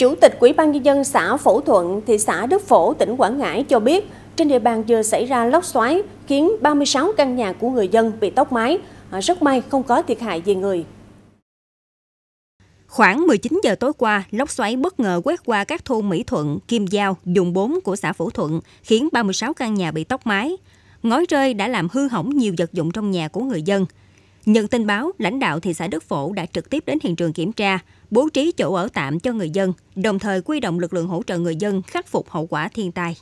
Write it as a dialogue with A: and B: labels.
A: Chủ tịch Ủy ban nhân dân xã Phổ Thuận, thị xã Đức Phổ, tỉnh Quảng Ngãi cho biết, trên địa bàn vừa xảy ra lốc xoáy khiến 36 căn nhà của người dân bị tốc mái, à, rất may không có thiệt hại về người. Khoảng 19 giờ tối qua, lốc
B: xoáy bất ngờ quét qua các thôn Mỹ Thuận, Kim Giao, dùng 4 của xã Phổ Thuận, khiến 36 căn nhà bị tốc mái. Ngói rơi đã làm hư hỏng nhiều vật dụng trong nhà của người dân. Nhận tin báo, lãnh đạo thị xã Đức Phổ đã trực tiếp đến hiện trường kiểm tra, bố trí chỗ ở tạm cho người dân, đồng thời quy động lực lượng hỗ trợ người dân khắc phục hậu quả thiên tai.